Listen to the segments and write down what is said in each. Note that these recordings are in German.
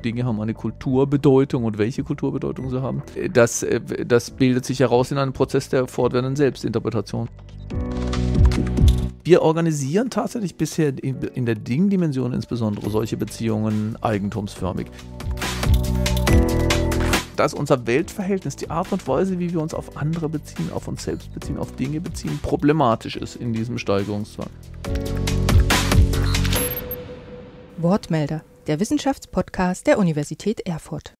Dinge haben eine Kulturbedeutung und welche Kulturbedeutung sie haben, das, äh, das bildet sich heraus in einem Prozess der fortwährenden Selbstinterpretation. Wir organisieren tatsächlich bisher in der Ding-Dimension insbesondere solche Beziehungen eigentumsförmig dass unser Weltverhältnis, die Art und Weise, wie wir uns auf andere beziehen, auf uns selbst beziehen, auf Dinge beziehen, problematisch ist in diesem Steigerungszwang. Wortmelder der Wissenschaftspodcast der Universität Erfurt.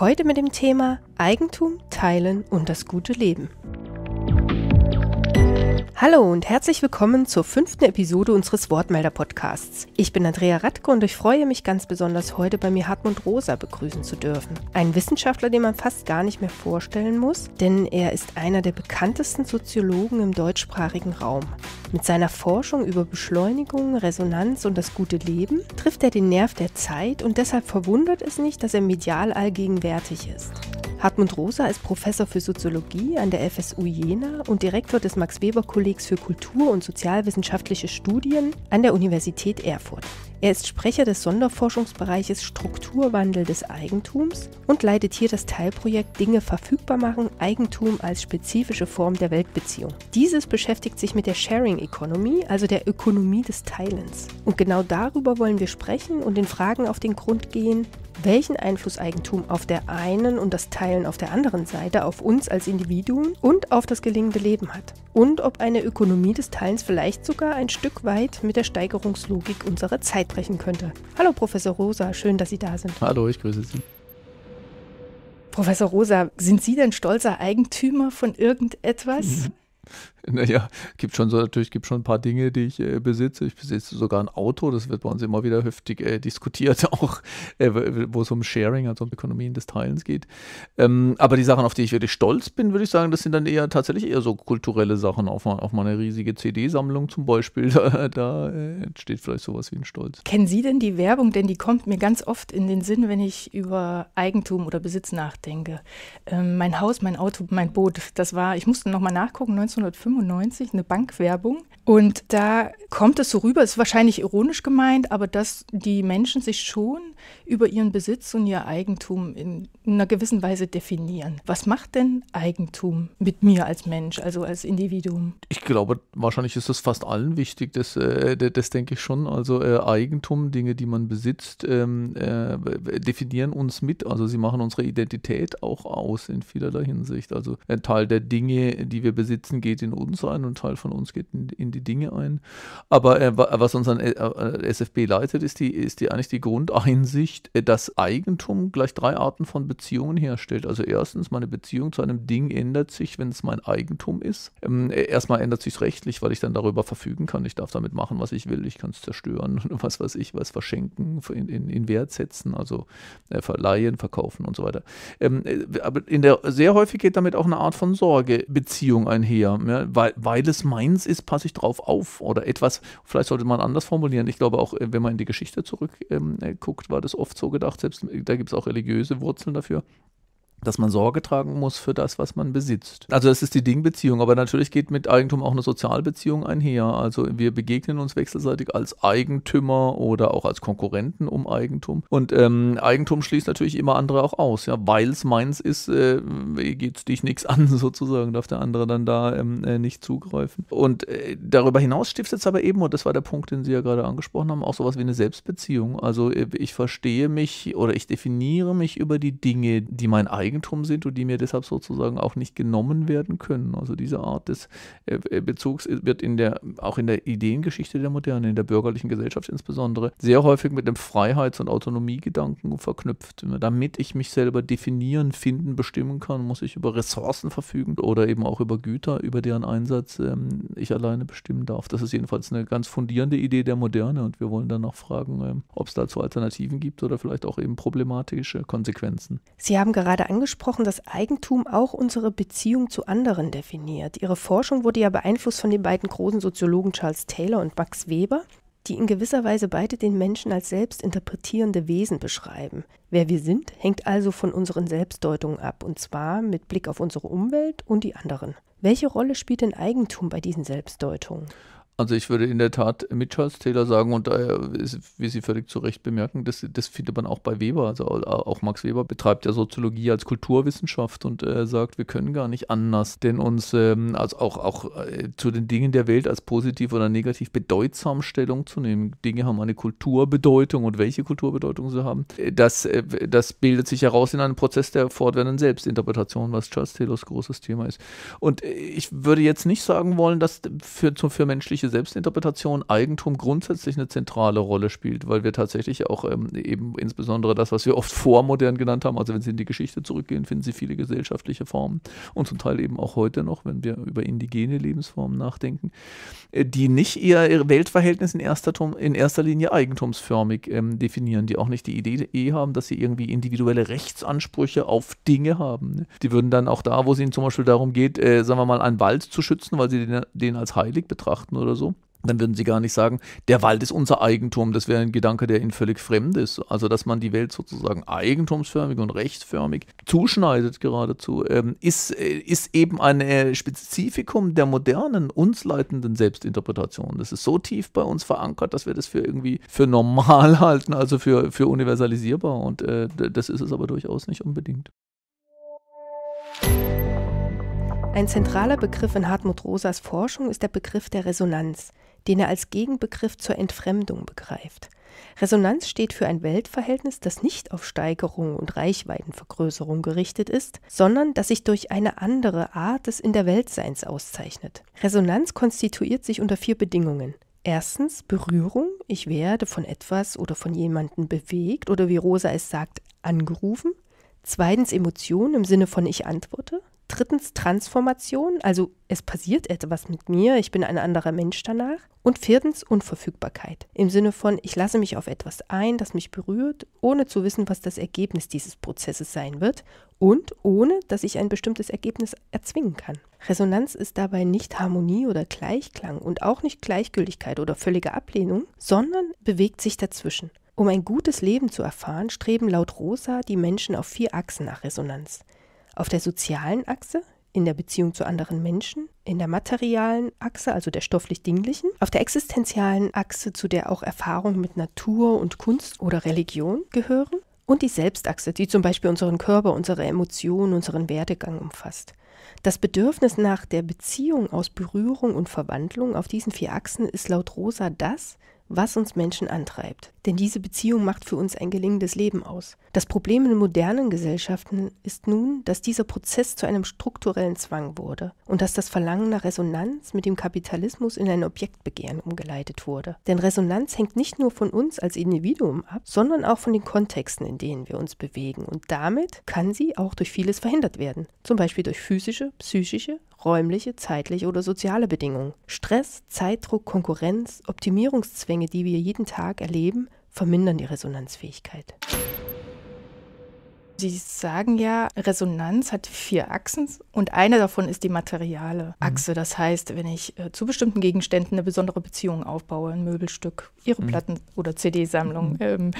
Heute mit dem Thema Eigentum, Teilen und das gute Leben. Hallo und herzlich willkommen zur fünften Episode unseres Wortmelder-Podcasts. Ich bin Andrea Radke und ich freue mich ganz besonders, heute bei mir Hartmut Rosa begrüßen zu dürfen. Ein Wissenschaftler, den man fast gar nicht mehr vorstellen muss, denn er ist einer der bekanntesten Soziologen im deutschsprachigen Raum. Mit seiner Forschung über Beschleunigung, Resonanz und das gute Leben trifft er den Nerv der Zeit und deshalb verwundert es nicht, dass er medial allgegenwärtig ist. Hartmut Rosa ist Professor für Soziologie an der FSU Jena und Direktor des Max Weber Kollegs Kollegs für Kultur- und sozialwissenschaftliche Studien an der Universität Erfurt. Er ist Sprecher des Sonderforschungsbereiches Strukturwandel des Eigentums und leitet hier das Teilprojekt Dinge verfügbar machen, Eigentum als spezifische Form der Weltbeziehung. Dieses beschäftigt sich mit der Sharing Economy, also der Ökonomie des Teilens. Und genau darüber wollen wir sprechen und den Fragen auf den Grund gehen, welchen Einfluss Eigentum auf der einen und das Teilen auf der anderen Seite auf uns als Individuen und auf das gelingende Leben hat und ob eine Ökonomie des Teilens vielleicht sogar ein Stück weit mit der Steigerungslogik unserer Zeit brechen könnte. Hallo Professor Rosa, schön, dass Sie da sind. Hallo, ich grüße Sie. Professor Rosa, sind Sie denn stolzer Eigentümer von irgendetwas? Mhm. Naja, gibt schon so, natürlich gibt schon ein paar Dinge, die ich äh, besitze. Ich besitze sogar ein Auto, das wird bei uns immer wieder heftig äh, diskutiert, auch äh, wo es um Sharing, also um Ökonomien des Teilens geht. Ähm, aber die Sachen, auf die ich wirklich stolz bin, würde ich sagen, das sind dann eher tatsächlich eher so kulturelle Sachen. Auf, auf meine riesige CD-Sammlung zum Beispiel, da, da äh, entsteht vielleicht sowas wie ein Stolz. Kennen Sie denn die Werbung? Denn die kommt mir ganz oft in den Sinn, wenn ich über Eigentum oder Besitz nachdenke. Ähm, mein Haus, mein Auto, mein Boot, das war, ich musste nochmal nachgucken, 1950. 1995 eine Bankwerbung. Und da kommt es so rüber, ist wahrscheinlich ironisch gemeint, aber dass die Menschen sich schon über ihren Besitz und ihr Eigentum in einer gewissen Weise definieren. Was macht denn Eigentum mit mir als Mensch, also als Individuum? Ich glaube, wahrscheinlich ist das fast allen wichtig, das, äh, das, denke ich schon. Also äh, Eigentum, Dinge, die man besitzt, ähm, äh, definieren uns mit. Also sie machen unsere Identität auch aus in vielerlei Hinsicht. Also ein Teil der Dinge, die wir besitzen, geht in uns ein und Teil von uns geht in, in die Dinge ein. Aber äh, was unseren äh, äh, SFB leitet, ist, die, ist die eigentlich die Grundeinsicht, äh, dass Eigentum gleich drei Arten von Beziehungen herstellt. Also erstens, meine Beziehung zu einem Ding ändert sich, wenn es mein Eigentum ist. Ähm, erstmal ändert sich es rechtlich, weil ich dann darüber verfügen kann. Ich darf damit machen, was ich will. Ich kann es zerstören, was weiß ich, was verschenken, in, in, in Wert setzen, also äh, verleihen, verkaufen und so weiter. Ähm, aber in der, sehr häufig geht damit auch eine Art von Sorgebeziehung einher. Ja? weil, weil es meins ist, passe ich drauf auf. Oder etwas, vielleicht sollte man anders formulieren. Ich glaube auch, äh, wenn man in die Geschichte zurückguckt, ähm, äh, war das oft so gedacht, selbst äh, da gibt es auch religiöse Wurzeln dafür dass man Sorge tragen muss für das, was man besitzt. Also das ist die Dingbeziehung, aber natürlich geht mit Eigentum auch eine Sozialbeziehung einher. Also wir begegnen uns wechselseitig als Eigentümer oder auch als Konkurrenten um Eigentum. Und ähm, Eigentum schließt natürlich immer andere auch aus. Ja, weil es meins ist, äh, geht dich nichts an sozusagen, darf der andere dann da ähm, äh, nicht zugreifen. Und äh, darüber hinaus stiftet es aber eben, und das war der Punkt, den Sie ja gerade angesprochen haben, auch sowas wie eine Selbstbeziehung. Also äh, ich verstehe mich oder ich definiere mich über die Dinge, die mein Eigentum Eigentum sind und die mir deshalb sozusagen auch nicht genommen werden können. Also diese Art des äh, äh, Bezugs wird in der, auch in der Ideengeschichte der Moderne, in der bürgerlichen Gesellschaft insbesondere, sehr häufig mit dem Freiheits- und Autonomiegedanken verknüpft. Damit ich mich selber definieren, finden, bestimmen kann, muss ich über Ressourcen verfügen oder eben auch über Güter, über deren Einsatz ähm, ich alleine bestimmen darf. Das ist jedenfalls eine ganz fundierende Idee der Moderne und wir wollen danach fragen, ähm, ob es dazu Alternativen gibt oder vielleicht auch eben problematische Konsequenzen. Sie haben gerade angesprochen, angesprochen, dass Eigentum auch unsere Beziehung zu anderen definiert. Ihre Forschung wurde ja beeinflusst von den beiden großen Soziologen Charles Taylor und Max Weber, die in gewisser Weise beide den Menschen als selbst interpretierende Wesen beschreiben. Wer wir sind, hängt also von unseren Selbstdeutungen ab, und zwar mit Blick auf unsere Umwelt und die anderen. Welche Rolle spielt denn Eigentum bei diesen Selbstdeutungen? Also ich würde in der Tat Mitchells Taylor sagen und daher ist, wie Sie völlig zu Recht bemerken, das, das findet man auch bei Weber. Also auch Max Weber betreibt ja Soziologie als Kulturwissenschaft und äh, sagt, wir können gar nicht anders, denn uns ähm, also auch, auch äh, zu den Dingen der Welt als positiv oder negativ bedeutsam Stellung zu nehmen. Dinge haben eine Kulturbedeutung und welche Kulturbedeutung sie haben, äh, das, äh, das bildet sich heraus in einem Prozess der fortwährenden Selbstinterpretation, was Charles Taylors großes Thema ist. Und äh, ich würde jetzt nicht sagen wollen, dass für, für menschliche persönliche Selbstinterpretation Eigentum grundsätzlich eine zentrale Rolle spielt, weil wir tatsächlich auch ähm, eben insbesondere das, was wir oft vormodern genannt haben, also wenn Sie in die Geschichte zurückgehen, finden Sie viele gesellschaftliche Formen und zum Teil eben auch heute noch, wenn wir über indigene Lebensformen nachdenken, äh, die nicht ihr Weltverhältnis in erster, in erster Linie eigentumsförmig ähm, definieren, die auch nicht die Idee eh haben, dass sie irgendwie individuelle Rechtsansprüche auf Dinge haben. Ne? Die würden dann auch da, wo es ihnen zum Beispiel darum geht, äh, sagen wir mal, einen Wald zu schützen, weil sie den, den als heilig betrachten oder oder so, dann würden sie gar nicht sagen, der Wald ist unser Eigentum. Das wäre ein Gedanke, der ihnen völlig fremd ist. Also, dass man die Welt sozusagen eigentumsförmig und rechtsförmig zuschneidet geradezu, ähm, ist, äh, ist eben ein äh, Spezifikum der modernen, uns leitenden Selbstinterpretation. Das ist so tief bei uns verankert, dass wir das für irgendwie für normal halten, also für, für universalisierbar. Und äh, das ist es aber durchaus nicht unbedingt. Ein zentraler Begriff in Hartmut Rosas Forschung ist der Begriff der Resonanz, den er als Gegenbegriff zur Entfremdung begreift. Resonanz steht für ein Weltverhältnis, das nicht auf Steigerung und Reichweitenvergrößerung gerichtet ist, sondern das sich durch eine andere Art des In der Weltseins auszeichnet. Resonanz konstituiert sich unter vier Bedingungen. Erstens Berührung, ich werde von etwas oder von jemandem bewegt oder wie Rosa es sagt, angerufen. Zweitens Emotion im Sinne von ich antworte drittens Transformation, also es passiert etwas mit mir, ich bin ein anderer Mensch danach. Und viertens Unverfügbarkeit, im Sinne von, ich lasse mich auf etwas ein, das mich berührt, ohne zu wissen, was das Ergebnis dieses Prozesses sein wird und ohne, dass ich ein bestimmtes Ergebnis erzwingen kann. Resonanz ist dabei nicht Harmonie oder Gleichklang und auch nicht Gleichgültigkeit oder völlige Ablehnung, sondern bewegt sich dazwischen. Um ein gutes Leben zu erfahren, streben laut Rosa die Menschen auf vier Achsen nach Resonanz. Auf der sozialen Achse, in der Beziehung zu anderen Menschen, in der materialen Achse, also der stofflich-dinglichen, auf der existenzialen Achse, zu der auch Erfahrungen mit Natur und Kunst oder Religion gehören, und die Selbstachse, die zum Beispiel unseren Körper, unsere Emotionen, unseren Werdegang umfasst. Das Bedürfnis nach der Beziehung aus Berührung und Verwandlung auf diesen vier Achsen ist laut Rosa das, was uns Menschen antreibt. Denn diese Beziehung macht für uns ein gelingendes Leben aus. Das Problem in modernen Gesellschaften ist nun, dass dieser Prozess zu einem strukturellen Zwang wurde und dass das Verlangen nach Resonanz mit dem Kapitalismus in ein Objektbegehren umgeleitet wurde. Denn Resonanz hängt nicht nur von uns als Individuum ab, sondern auch von den Kontexten, in denen wir uns bewegen. Und damit kann sie auch durch vieles verhindert werden. Zum Beispiel durch physische, psychische räumliche, zeitliche oder soziale Bedingungen. Stress, Zeitdruck, Konkurrenz, Optimierungszwänge, die wir jeden Tag erleben, vermindern die Resonanzfähigkeit. Sie sagen ja, Resonanz hat vier Achsen und eine davon ist die materiale mhm. Achse. Das heißt, wenn ich äh, zu bestimmten Gegenständen eine besondere Beziehung aufbaue, ein Möbelstück, ihre mhm. Platten oder CD-Sammlung, mhm. ähm,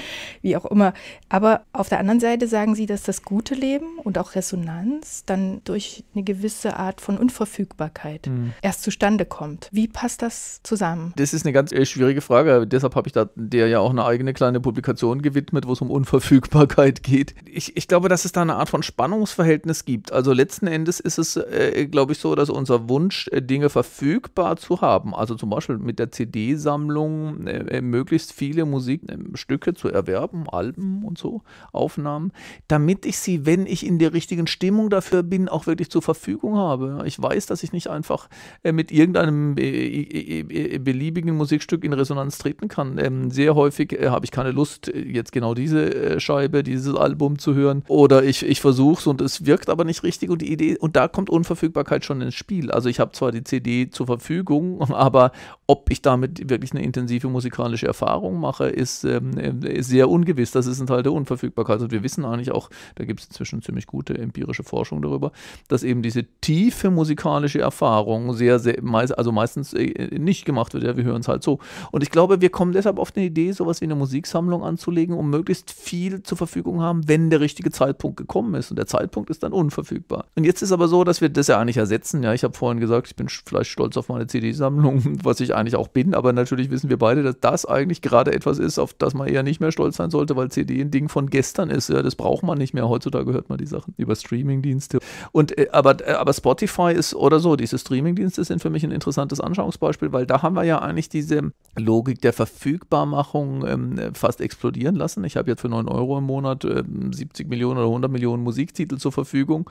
wie auch immer. Aber auf der anderen Seite sagen sie, dass das gute Leben und auch Resonanz dann durch eine gewisse Art von Unverfügbarkeit mhm. erst zustande kommt. Wie passt das zusammen? Das ist eine ganz äh, schwierige Frage. Deshalb habe ich da dir ja auch eine eigene kleine Publikation gewidmet, wo es um Unverfügbarkeit geht. Ich, ich glaube, dass es da eine Art von Spannungsverhältnis gibt. Also letzten Endes ist es, äh, glaube ich, so, dass unser Wunsch, äh, Dinge verfügbar zu haben, also zum Beispiel mit der CD-Sammlung äh, äh, möglichst viele Musikstücke äh, zu erwerben, Alben und so, Aufnahmen, damit ich sie, wenn ich in der richtigen Stimmung dafür bin, auch wirklich zur Verfügung habe. Ich weiß, dass ich nicht einfach äh, mit irgendeinem beliebigen Musikstück in Resonanz treten kann. Ähm, sehr häufig habe ich keine Lust, jetzt genau diese Scheibe, dieses Album zu hören können oder ich, ich versuche es und es wirkt aber nicht richtig und die Idee, und da kommt Unverfügbarkeit schon ins Spiel. Also ich habe zwar die CD zur Verfügung, aber ob ich damit wirklich eine intensive musikalische Erfahrung mache, ist ähm, äh, sehr ungewiss. Das ist ein Teil der Unverfügbarkeit. Und wir wissen eigentlich auch, da gibt es inzwischen ziemlich gute empirische Forschung darüber, dass eben diese tiefe musikalische Erfahrung sehr, sehr meist, also meistens äh, nicht gemacht wird. Ja, wir hören es halt so. Und ich glaube, wir kommen deshalb auf eine Idee, sowas wie eine Musiksammlung anzulegen, um möglichst viel zur Verfügung haben, wenn der richtige richtige Zeitpunkt gekommen ist und der Zeitpunkt ist dann unverfügbar. Und jetzt ist aber so, dass wir das ja eigentlich ersetzen. Ja, ich habe vorhin gesagt, ich bin vielleicht stolz auf meine CD-Sammlung, was ich eigentlich auch bin, aber natürlich wissen wir beide, dass das eigentlich gerade etwas ist, auf das man eher nicht mehr stolz sein sollte, weil CD ein Ding von gestern ist. Ja, das braucht man nicht mehr. Heutzutage hört man die Sachen über Streamingdienste. Und äh, aber, äh, aber Spotify ist oder so, diese Streamingdienste sind für mich ein interessantes Anschauungsbeispiel, weil da haben wir ja eigentlich diese Logik der Verfügbarmachung ähm, fast explodieren lassen. Ich habe jetzt für 9 Euro im Monat äh, 70 Millionen oder 100 Millionen Musiktitel zur Verfügung.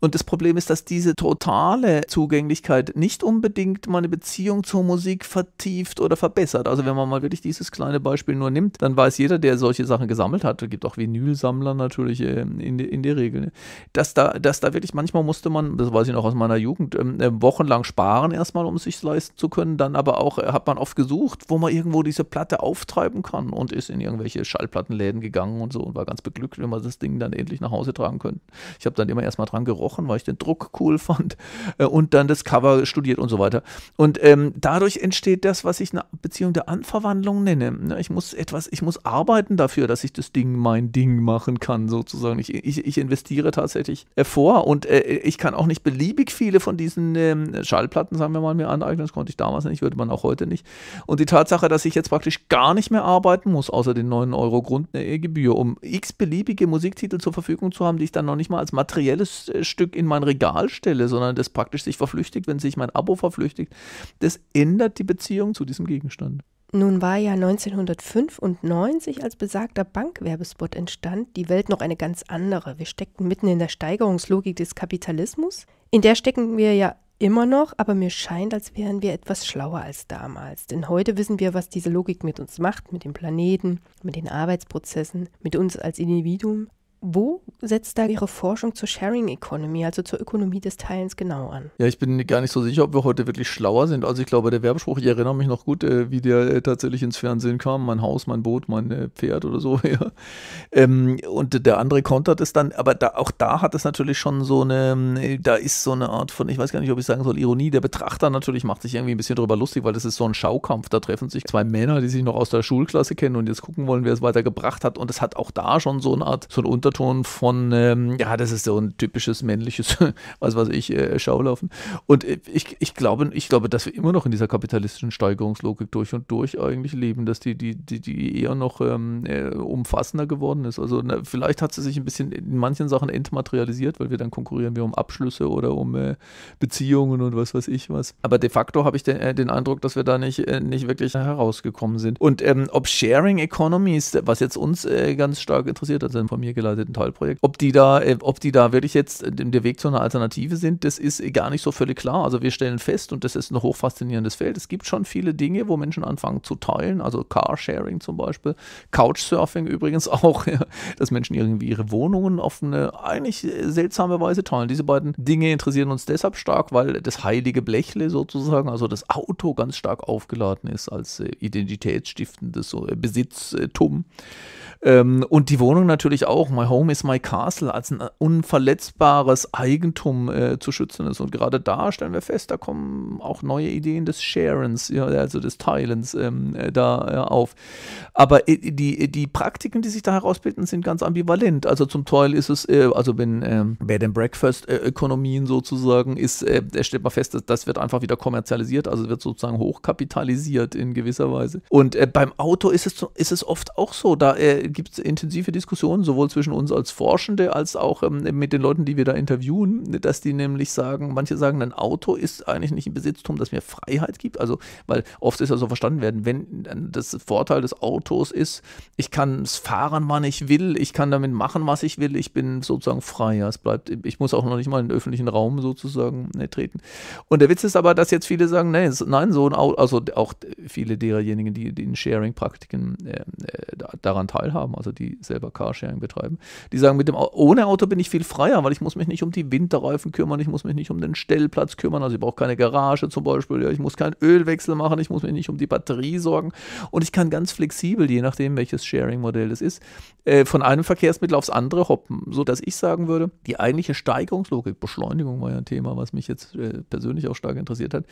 Und das Problem ist, dass diese totale Zugänglichkeit nicht unbedingt meine Beziehung zur Musik vertieft oder verbessert. Also wenn man mal wirklich dieses kleine Beispiel nur nimmt, dann weiß jeder, der solche Sachen gesammelt hat, es gibt auch Vinylsammler natürlich ähm, in, in der Regel, ne? dass da, dass da wirklich manchmal musste man, das weiß ich noch aus meiner Jugend, ähm, äh, wochenlang sparen erstmal, um es sich leisten zu können. Dann aber auch äh, hat man oft gesucht, wo man irgendwo diese Platte auftreiben kann und ist in irgendwelche Schallplattenläden gegangen und so und war ganz beglückt, wenn man das Ding Ding dann endlich nach Hause tragen könnten. Ich habe dann immer erstmal dran gerochen, weil ich den Druck cool fand äh, und dann das Cover studiert und so weiter. Und ähm, dadurch entsteht das, was ich eine Beziehung der Anverwandlung nenne. Ne? Ich muss etwas, ich muss arbeiten dafür, dass ich das Ding mein Ding machen kann, sozusagen. Ich, ich, ich investiere tatsächlich äh, vor und äh, ich kann auch nicht beliebig viele von diesen ähm, Schallplatten, sagen wir mal, mir aneignen. Das konnte ich damals nicht, würde man auch heute nicht. Und die Tatsache, dass ich jetzt praktisch gar nicht mehr arbeiten muss, außer den 9 Euro Grundgebühr, äh, um x beliebige Musik Titel zur Verfügung zu haben, die ich dann noch nicht mal als materielles äh, Stück in mein Regal stelle, sondern das praktisch sich verflüchtigt, wenn sich mein Abo verflüchtigt, das ändert die Beziehung zu diesem Gegenstand. Nun war ja 1995, als besagter Bankwerbespot entstand, die Welt noch eine ganz andere. Wir steckten mitten in der Steigerungslogik des Kapitalismus. In der stecken wir ja immer noch, aber mir scheint, als wären wir etwas schlauer als damals. Denn heute wissen wir, was diese Logik mit uns macht, mit dem Planeten, mit den Arbeitsprozessen, mit uns als Individuum. Wo setzt da Ihre Forschung zur Sharing Economy, also zur Ökonomie des Teilens, genau an? Ja, ich bin gar nicht so sicher, ob wir heute wirklich schlauer sind. Also ich glaube, der Werbespruch, ich erinnere mich noch gut, äh, wie der äh, tatsächlich ins Fernsehen kam, mein Haus, mein Boot, mein äh, Pferd oder so. Ja. Ähm, und der andere kontert es dann, aber da, auch da hat es natürlich schon so eine, da ist so eine Art von, ich weiß gar nicht, ob ich sagen soll, Ironie. Der Betrachter natürlich macht sich irgendwie ein bisschen darüber lustig, weil das ist so ein Schaukampf. Da treffen sich zwei Männer, die sich noch aus der Schulklasse kennen und jetzt gucken wollen, wer es weitergebracht hat. Und es hat auch da schon so eine Art, so ein Unter Unterton von, ähm, ja, das ist so ein typisches männliches, was weiß ich, äh, Schaulaufen. Und äh, ich, ich, glaube, ich glaube, dass wir immer noch in dieser kapitalistischen Steigerungslogik durch und durch eigentlich leben, dass die, die, die, die eher noch ähm, äh, umfassender geworden ist. Also na, vielleicht hat sie sich ein bisschen in manchen Sachen entmaterialisiert, weil wir dann konkurrieren wir um Abschlüsse oder um äh, Beziehungen und was weiß ich was. Aber de facto habe ich den, äh, den, Eindruck, dass wir da nicht, äh, nicht wirklich herausgekommen sind. Und ähm, ob Sharing Economies, was jetzt uns ganz stark interessiert, also von mir geleitet, mit den Teilprojekten. Ob die da, äh, ob die da wirklich jetzt äh, der Weg zu einer Alternative sind, das ist äh, gar nicht so völlig klar. Also wir stellen fest, und das ist ein hochfaszinierendes Feld, es gibt schon viele Dinge, wo Menschen anfangen zu teilen, also Carsharing zum Beispiel, Couchsurfing übrigens auch, ja, dass Menschen irgendwie ihre Wohnungen auf eine eigentlich seltsame Weise teilen. Diese beiden Dinge interessieren uns deshalb stark, weil das heilige Blechle sozusagen, also das Auto ganz stark aufgeladen ist als identitätsstiftendes Besitztum. Ähm, und die Wohnung natürlich auch. Man My Home is My Castle als ein äh, unverletzbares Eigentum äh, zu schützen ist. Und gerade da stellen wir fest, da kommen auch neue Ideen des Sharens, ja, also des Teilens ähm, äh, da äh, auf. Aber äh, die, die Praktiken, die sich da herausbilden, sind ganz ambivalent. Also zum Teil ist es, also wenn Bed ähm, and Breakfast Ökonomien sozusagen ist, stellt man fest, dass das wird einfach wieder kommerzialisiert, also wird sozusagen hochkapitalisiert in gewisser Weise. Und beim Auto ist es, ist es oft auch so, da gibt es intensive Diskussionen sowohl zwischen uns als Forschende, als auch ähm, mit den Leuten, die wir da interviewen, dass die nämlich sagen, manche sagen, ein Auto ist eigentlich nicht ein Besitztum, das mir Freiheit gibt. Also, weil oft ist ja so verstanden werden, wenn äh, das Vorteil des Autos ist, ich kann es fahren, wann ich will, ich kann damit machen, was ich will, ich bin sozusagen frei. Ja, es bleibt, ich muss auch noch nicht mal in den öffentlichen Raum sozusagen ne, treten. Und der Witz ist aber, dass jetzt viele sagen, nee, nein, so ein Auto, also auch viele derjenigen, die den Sharing-Praktiken äh, äh daran teilhaben, also die selber Carsharing betreiben, die sagen, mit dem, ohne Auto bin ich viel freier, weil ich muss mich nicht um die Winterreifen kümmern, ich muss mich nicht um den Stellplatz kümmern, also ich brauche keine Garage zum Beispiel, ja, ich muss keinen Ölwechsel machen, ich muss mich nicht um die Batterie sorgen und ich kann ganz flexibel, je nachdem welches Sharing-Modell das ist, äh, von einem Verkehrsmittel aufs andere hoppen, sodass ich sagen würde, die eigentliche Steigerungslogik, Beschleunigung war ja ein Thema, was mich jetzt äh, persönlich auch stark interessiert hat,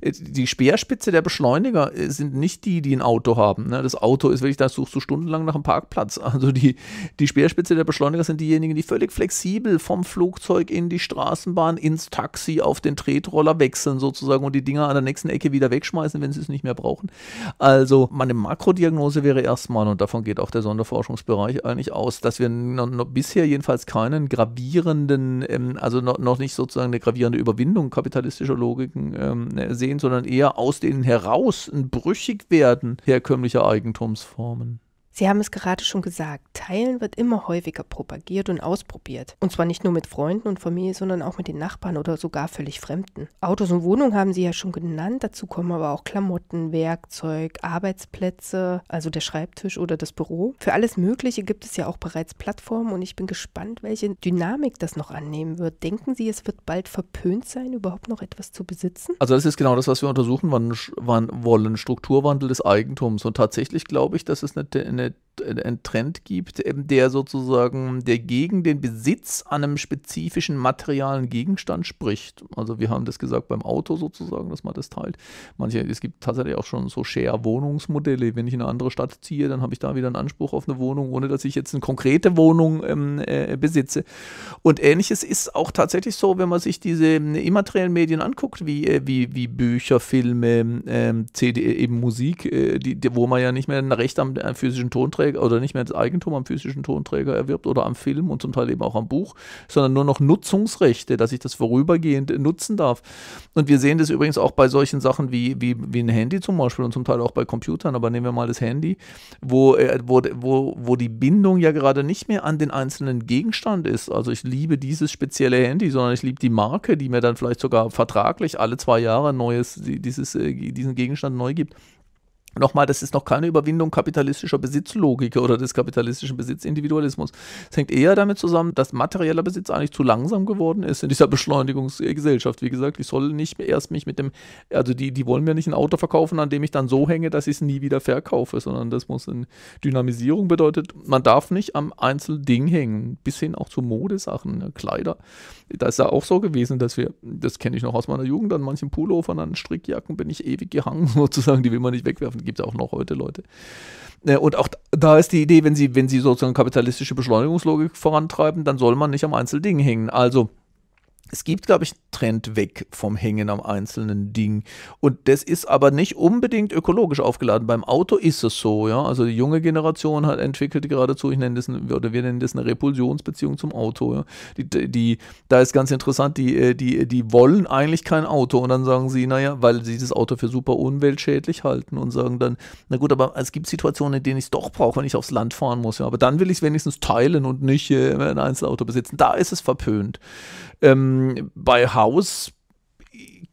äh, die Speerspitze der Beschleuniger äh, sind nicht die, die ein Auto haben. Ne? Das Auto ist wirklich, da suchst du stundenlang nach einem Parkplatz. Also die, die Speerspitze der Beschleuniger sind diejenigen, die völlig flexibel vom Flugzeug in die Straßenbahn, ins Taxi, auf den Tretroller wechseln sozusagen und die Dinger an der nächsten Ecke wieder wegschmeißen, wenn sie es nicht mehr brauchen. Also meine Makrodiagnose wäre erstmal, und davon geht auch der Sonderforschungsbereich eigentlich aus, dass wir noch, noch bisher jedenfalls keinen gravierenden, ähm, also noch, noch nicht sozusagen eine gravierende Überwindung kapitalistischer Logiken ähm, sehen, sondern eher aus denen heraus ein brüchig werden herkömmlicher Eigentumsformen. Sie haben es gerade schon gesagt, Teilen wird immer häufiger propagiert und ausprobiert. Und zwar nicht nur mit Freunden und Familie, sondern auch mit den Nachbarn oder sogar völlig Fremden. Autos und Wohnungen haben Sie ja schon genannt, dazu kommen aber auch Klamotten, Werkzeug, Arbeitsplätze, also der Schreibtisch oder das Büro. Für alles Mögliche gibt es ja auch bereits Plattformen und ich bin gespannt, welche Dynamik das noch annehmen wird. Denken Sie, es wird bald verpönt sein, überhaupt noch etwas zu besitzen? Also das ist genau das, was wir untersuchen wann, wann wollen, Strukturwandel des Eigentums. Und tatsächlich glaube ich, dass es eine, eine that Äh, einen Trend gibt, ähm, der sozusagen, der gegen den Besitz an einem spezifischen materialen Gegenstand spricht. Also wir haben das gesagt beim Auto sozusagen, dass man das teilt. Manche, es gibt tatsächlich auch schon so Share-Wohnungsmodelle. Wenn ich in eine andere Stadt ziehe, dann habe ich da wieder einen Anspruch auf eine Wohnung, ohne dass ich jetzt eine konkrete Wohnung ähm, äh, besitze. Und ähnliches ist auch tatsächlich so, wenn man sich diese ähm, immateriellen Medien anguckt, wie, äh, wie, wie Bücher, Filme, ähm, CD, eben Musik, äh, die, die, wo man ja nicht mehr ein Recht am äh, physischen Tonträger Tonträger oder nicht mehr das Eigentum am physischen Tonträger erwirbt oder am Film und zum Teil eben auch am Buch, sondern nur noch Nutzungsrechte, dass ich das vorübergehend nutzen darf. Und wir sehen das übrigens auch bei solchen Sachen wie, wie, wie ein Handy zum Beispiel und zum Teil auch bei Computern, aber nehmen wir mal das Handy, wo, äh, wo, wo, wo die Bindung ja gerade nicht mehr an den einzelnen Gegenstand ist. Also ich liebe dieses spezielle Handy, sondern ich liebe die Marke, die mir dann vielleicht sogar vertraglich alle zwei Jahre neues, dieses, äh, diesen Gegenstand neu gibt. Nochmal, das ist noch keine Überwindung kapitalistischer Besitzlogik oder des kapitalistischen Besitzindividualismus. Es hängt eher damit zusammen, dass materieller Besitz eigentlich zu langsam geworden ist in dieser Beschleunigungsgesellschaft. Wie gesagt, ich soll nicht erst mich mit dem, also die, die wollen mir nicht ein Auto verkaufen, an dem ich dann so hänge, dass ich es nie wieder verkaufe, sondern das muss in Dynamisierung bedeutet, man darf nicht am Einzelding hängen, bis hin auch zu Modesachen, ne, Kleider. Da ist ja auch so gewesen, dass wir, das kenne ich noch aus meiner Jugend, an manchen Pullovern, an Strickjacken bin ich ewig gehangen, sozusagen, die will man nicht wegwerfen gibt es auch noch heute Leute. Äh, und auch da ist die Idee, wenn sie, wenn sie sozusagen kapitalistische Beschleunigungslogik vorantreiben, dann soll man nicht am Einzelding hängen. Also es gibt, glaube ich, einen Trend weg vom Hängen am einzelnen Ding. Und das ist aber nicht unbedingt ökologisch aufgeladen. Beim Auto ist es so, ja. Also die junge Generation hat entwickelt geradezu, ich nenne das, oder wir nennen das eine Repulsionsbeziehung zum Auto. Ja? Die, die, da ist ganz interessant, die, äh, die, die wollen eigentlich kein Auto. Und dann sagen sie, naja, weil sie das Auto für super umweltschädlich halten und sagen dann, na gut, aber es gibt Situationen, in denen ich es doch brauche, wenn ich aufs Land fahren muss. Ja? Aber dann will ich es wenigstens teilen und nicht äh, ein Einzelauto besitzen. Da ist es verpönt. Ähm, ähm, bei Haus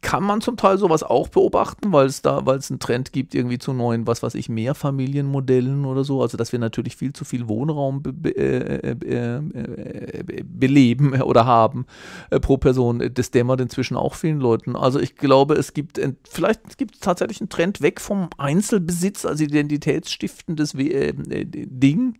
kann man zum Teil sowas auch beobachten, weil es da, weil es einen Trend gibt irgendwie zu neuen, was weiß ich, Mehrfamilienmodellen oder so. Also dass wir natürlich viel zu viel Wohnraum be be äh, äh, äh beleben oder haben äh, pro Person. Das dämmert inzwischen auch vielen Leuten. Also ich glaube, es gibt vielleicht gibt es tatsächlich einen Trend weg vom Einzelbesitz als identitätsstiftendes We äh, Ding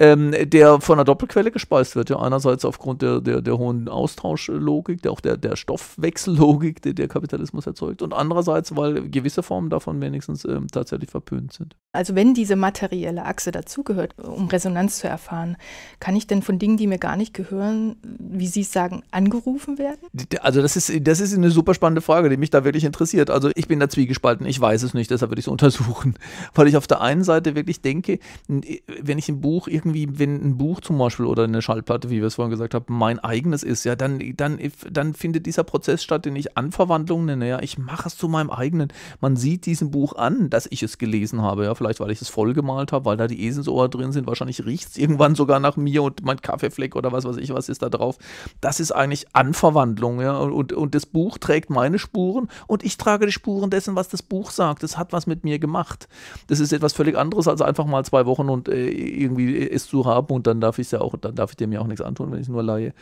ähm, der von einer Doppelquelle gespeist wird. Ja, einerseits aufgrund der, der, der hohen Austauschlogik, der, auch der, der Stoffwechsellogik, die der Kapitalismus erzeugt, und andererseits, weil gewisse Formen davon wenigstens ähm, tatsächlich verpönt sind. Also wenn diese materielle Achse dazugehört, um Resonanz zu erfahren, kann ich denn von Dingen, die mir gar nicht gehören, wie Sie es sagen, angerufen werden? Also das ist, das ist eine super spannende Frage, die mich da wirklich interessiert. Also ich bin da zwiegespalten, ich weiß es nicht, deshalb würde ich es untersuchen. Weil ich auf der einen Seite wirklich denke, wenn ich ein Buch irgendwie merken, wie wenn ein Buch zum Beispiel oder eine Schallplatte, wie wir es vorhin gesagt haben, mein eigenes ist, ja, dann, dann, dann findet dieser Prozess statt, den ich Anverwandlung nenne. Ja, ich mache es zu meinem eigenen. Man sieht diesem Buch an, dass ich es gelesen habe. Ja, vielleicht, weil ich es vollgemalt habe, weil da die Esensohr drin sind. Wahrscheinlich riecht es irgendwann sogar nach mir und mein Kaffeefleck oder was weiß ich, was ist da drauf. Das ist eigentlich Anverwandlung. Ja, und, und das Buch trägt meine Spuren und ich trage die Spuren dessen, was das Buch sagt. Das hat was mit mir gemacht. Das ist etwas völlig anderes, als einfach mal zwei Wochen und äh, irgendwie ist zu haben und dann darf ich ja auch, dann darf ich dem ja auch nichts antun, wenn ich nur leihe.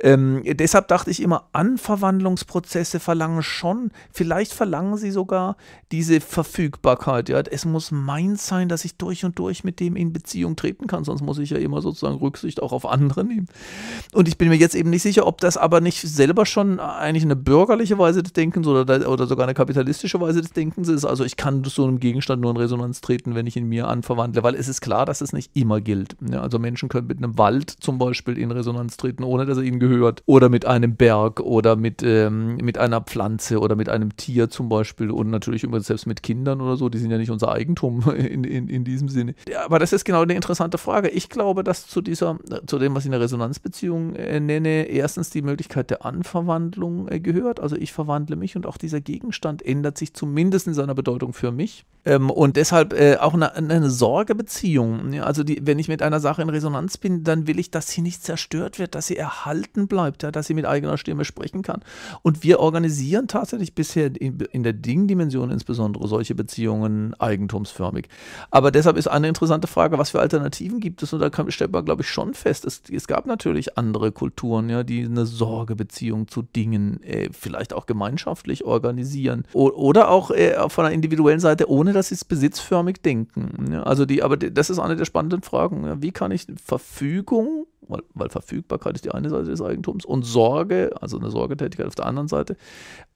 Ähm, deshalb dachte ich immer, Anverwandlungsprozesse verlangen schon, vielleicht verlangen sie sogar diese Verfügbarkeit. Ja, es muss meins sein, dass ich durch und durch mit dem in Beziehung treten kann, sonst muss ich ja immer sozusagen Rücksicht auch auf andere nehmen. Und ich bin mir jetzt eben nicht sicher, ob das aber nicht selber schon eigentlich eine bürgerliche Weise des Denkens oder, oder sogar eine kapitalistische Weise des Denkens ist. Also ich kann zu einem Gegenstand nur in Resonanz treten, wenn ich ihn mir anverwandle, weil es ist klar, dass es nicht immer gilt geht. also Menschen können mit einem Wald zum Beispiel in Resonanz treten, ohne dass er ihnen gehört. Oder mit einem Berg oder mit, ähm, mit einer Pflanze oder mit einem Tier zum Beispiel. Und natürlich immer selbst mit Kindern oder so. Die sind ja nicht unser Eigentum in, in, in diesem Sinne. Ja, aber das ist genau eine interessante Frage. Ich glaube, dass zu dieser, zu dem, was ich eine Resonanzbeziehung äh, nenne, erstens die Möglichkeit der Anverwandlung äh, gehört. Also ich verwandle mich und auch dieser Gegenstand ändert sich zumindest in seiner Bedeutung für mich. Ähm, und deshalb äh, auch eine, eine Sorgebeziehung. Ja, also die, wenn ich mit einer Sache in Resonanz bin, dann will ich, dass sie nicht zerstört wird, dass sie erhalten bleibt, ja, dass sie mit eigener Stimme sprechen kann. Und wir organisieren tatsächlich bisher in, in der Ding-Dimension insbesondere solche Beziehungen eigentumsförmig. Aber deshalb ist eine interessante Frage, was für Alternativen gibt es? Und da stellt man, glaube ich, schon fest, es, es, gab natürlich andere Kulturen, ja, die eine Sorgebeziehung zu Dingen äh, vielleicht auch gemeinschaftlich organisieren o oder auch äh, von der individuellen Seite, ohne dass sie es besitzförmig denken. Ja. Also die, aber das ist eine der spannenden Fragen. Ja wie kann ich Verfügung weil, weil, Verfügbarkeit ist die eine Seite des Eigentums und Sorge, also eine Sorgetätigkeit auf der anderen Seite,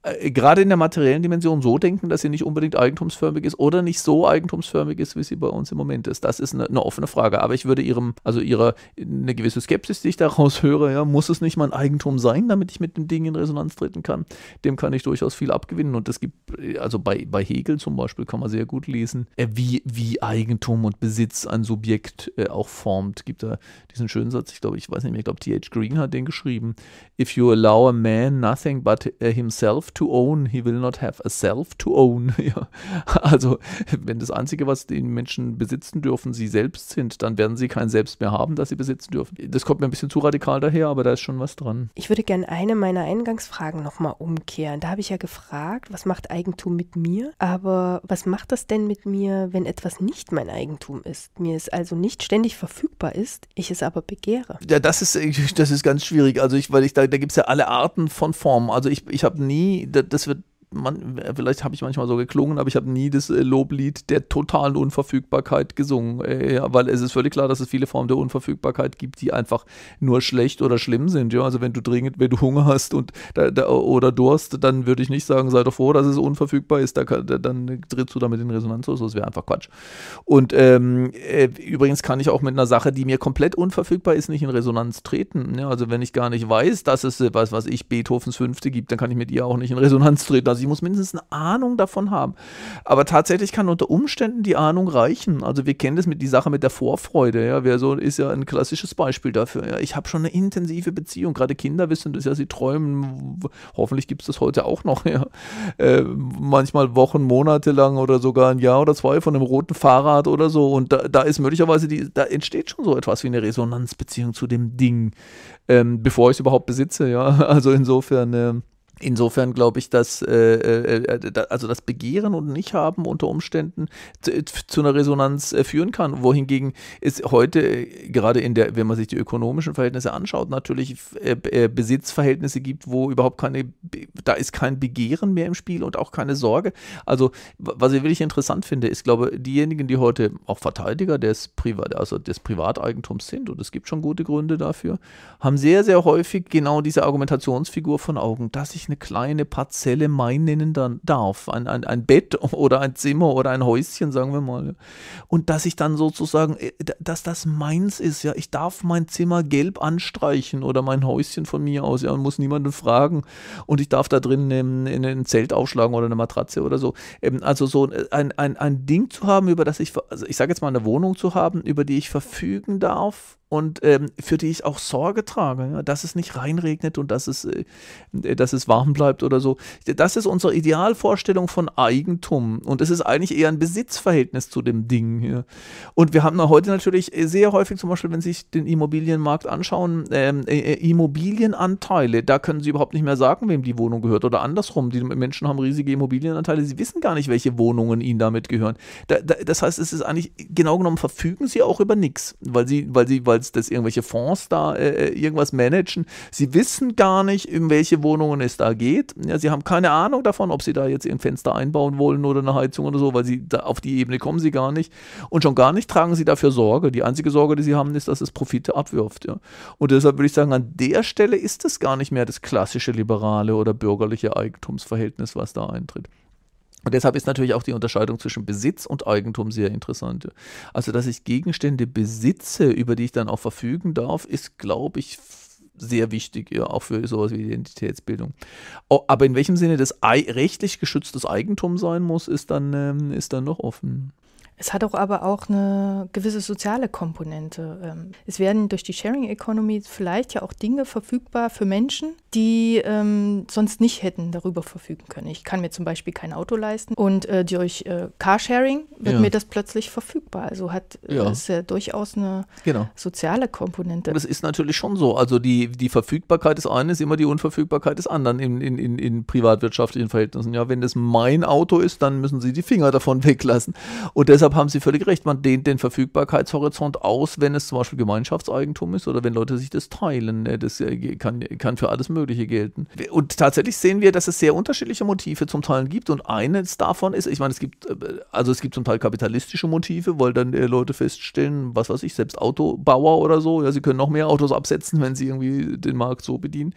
äh, gerade in der materiellen Dimension so denken, dass sie nicht unbedingt eigentumsförmig ist oder nicht so eigentumsförmig ist, wie sie bei uns im Moment ist. Das ist eine, eine offene Frage. Aber ich würde ihrem, also ihrer, eine gewisse Skepsis, die ich daraus höre, ja, muss es nicht mein Eigentum sein, damit ich mit dem Ding in Resonanz treten kann, dem kann ich durchaus viel abgewinnen. Und es gibt, äh, also bei, bei Hegel zum Beispiel kann man sehr gut lesen, äh, wie, wie Eigentum und Besitz ein Subjekt äh, auch formt. Gibt da diesen schönen Satz, ich ich glaube, ich weiß nicht mehr, ich glaube, T.H. Green hat den geschrieben. If you allow a man nothing but uh, himself to own, he will not have a self to own. ja. Also, wenn das Einzige, was die Menschen besitzen dürfen, sie selbst sind, dann werden sie kein Selbst mehr haben, das sie besitzen dürfen. Das kommt mir ein bisschen zu radikal daher, aber da ist schon was dran. Ich würde gerne eine meiner Eingangsfragen nochmal umkehren. Da habe ich ja gefragt, was macht Eigentum mit mir? Aber was macht das denn mit mir, wenn etwas nicht mein Eigentum ist? Mir es also nicht ständig verfügbar ist, ich es aber begehre? wäre? Ja, das ist, das ist ganz schwierig. Also ich, weil ich da, da gibt es ja alle Arten von Formen. Also ich, ich habe nie, das wird man, äh, vielleicht habe ich manchmal so geklungen, aber ich habe nie das äh, Loblied der totalen Unverfügbarkeit gesungen, äh, weil es ist völlig klar, dass es viele Formen der Unverfügbarkeit gibt, die einfach nur schlecht oder schlimm sind. Ja? Also wenn du dringend, wenn du Hunger hast und da, da, oder Durst, dann würde ich nicht sagen, sei doch froh, dass es unverfügbar ist. Da, dann trittst du damit in Resonanz aus. Das wäre einfach Quatsch. Und ähm, äh, übrigens kann ich auch mit einer Sache, die mir komplett unverfügbar ist, nicht in Resonanz treten. Ja? Also wenn ich gar nicht weiß, dass es äh, was, was ich Beethovens Fünfte gibt, dann kann ich mit ihr auch nicht in Resonanz treten. Also also ich muss mindestens eine Ahnung davon haben. Aber tatsächlich kann unter Umständen die Ahnung reichen. Also wir kennen das mit die Sache mit der Vorfreude. Ja, wer so ist ja ein klassisches Beispiel dafür. Ja, ich habe schon eine intensive Beziehung. Gerade Kinder wissen das ja, sie träumen. Hoffentlich gibt es das heute auch noch. Ja, äh, manchmal Wochen, Monate lang oder sogar ein Jahr oder zwei von einem roten Fahrrad oder so. Und da, da ist möglicherweise die, da entsteht schon so etwas wie eine Resonanzbeziehung zu dem Ding, ähm, bevor ich es überhaupt besitze. Ja, also insofern. Äh, Insofern glaube ich, dass äh, äh, äh also das Begehren und Nichthaben unter Umständen zu, äh, zu einer Resonanz führen kann. Wohingegen es heute gerade in der, wenn man sich die ökonomischen Verhältnisse anschaut, natürlich Besitzverhältnisse gibt, wo überhaupt keine, da ist kein Begehren mehr im Spiel und auch keine Sorge. Also was ich wirklich interessant finde, ist, glaube diejenigen, die heute auch Verteidiger des Privat, also des Privateigentums sind und es gibt schon gute Gründe dafür, haben sehr sehr häufig genau diese Argumentationsfigur von Augen, dass ich eine kleine Parzelle mein nennen dann darf. Ein, ein, ein Bett oder ein Zimmer oder ein Häuschen, sagen wir mal. Und dass ich dann sozusagen, äh, dass das meins ist, ja. Ich darf mein Zimmer gelb anstreichen oder mein Häuschen von mir aus, ja, und muss niemanden fragen. Und ich darf da drin ähm, in, ein Zelt aufschlagen oder eine Matratze oder so. Ähm, also so äh, ein, ein, ein Ding zu haben, über das ich, also ich sage jetzt mal eine Wohnung zu haben, über die ich verfügen darf und ähm, für die ich auch Sorge trage, ja, dass es nicht reinregnet und dass es, äh, dass es warm bleibt oder so. Das ist unsere Idealvorstellung von Eigentum und es ist eigentlich eher ein Besitzverhältnis zu dem Ding. hier. Und wir haben heute natürlich sehr häufig zum Beispiel, wenn Sie sich den Immobilienmarkt anschauen, ähm, äh, äh, Immobilienanteile, da können Sie überhaupt nicht mehr sagen, wem die Wohnung gehört oder andersrum. Die Menschen haben riesige Immobilienanteile, sie wissen gar nicht, welche Wohnungen ihnen damit gehören. Da, da, das heißt, es ist eigentlich genau genommen verfügen sie auch über nichts, weil sie, weil sie, weil jedenfalls, dass irgendwelche Fonds da äh, äh, irgendwas managen. Sie wissen gar nicht, um welche Wohnungen es da geht. Ja, sie haben keine Ahnung davon, ob sie da jetzt ein Fenster einbauen wollen oder eine Heizung oder so, weil sie auf die Ebene kommen sie gar nicht. Und schon gar nicht tragen sie dafür Sorge. Die einzige Sorge, die sie haben, ist, dass es Profite abwirft. Ja. Und deshalb würde ich sagen, an der Stelle ist es gar nicht mehr das klassische liberale oder bürgerliche Eigentumsverhältnis, was da eintritt. Und deshalb ist natürlich auch die Unterscheidung zwischen Besitz und Eigentum sehr interessant. Also, dass ich Gegenstände besitze, über die ich dann auch verfügen darf, ist, glaube ich, sehr wichtig, ja, auch für sowas wie Identitätsbildung. Aber in welchem Sinne das rechtlich geschütztes Eigentum sein muss, ist dann, ähm, ist dann noch offen. Es hat auch aber auch eine gewisse soziale Komponente. Ähm, es werden durch die Sharing Economy vielleicht ja auch Dinge verfügbar für Menschen, die ähm, sonst nicht hätten darüber verfügen können. Ich kann mir zum Beispiel kein Auto leisten und äh, durch äh, Carsharing wird ja. mir das plötzlich verfügbar. Also hat äh, ja. ja durchaus eine genau. soziale Komponente. Und das ist natürlich schon so. Also die, die Verfügbarkeit des einen ist immer die Unverfügbarkeit des anderen in, in, in, in privatwirtschaftlichen Verhältnissen. Ja, wenn das mein Auto ist, dann müssen sie die Finger davon weglassen. Und deshalb deshalb haben Sie völlig recht, man dehnt den Verfügbarkeitshorizont aus, wenn es zum Beispiel Gemeinschaftseigentum ist oder wenn Leute sich das teilen. Ne? Das äh, kann, kann für alles Mögliche gelten. Und tatsächlich sehen wir, dass es sehr unterschiedliche Motive zum Teil gibt und eines davon ist, ich meine, es gibt, äh, also es gibt zum Teil kapitalistische Motive, weil dann äh, Leute feststellen, was weiß ich, selbst Autobauer oder so, ja, sie können noch mehr Autos absetzen, wenn sie irgendwie den Markt so bedienen.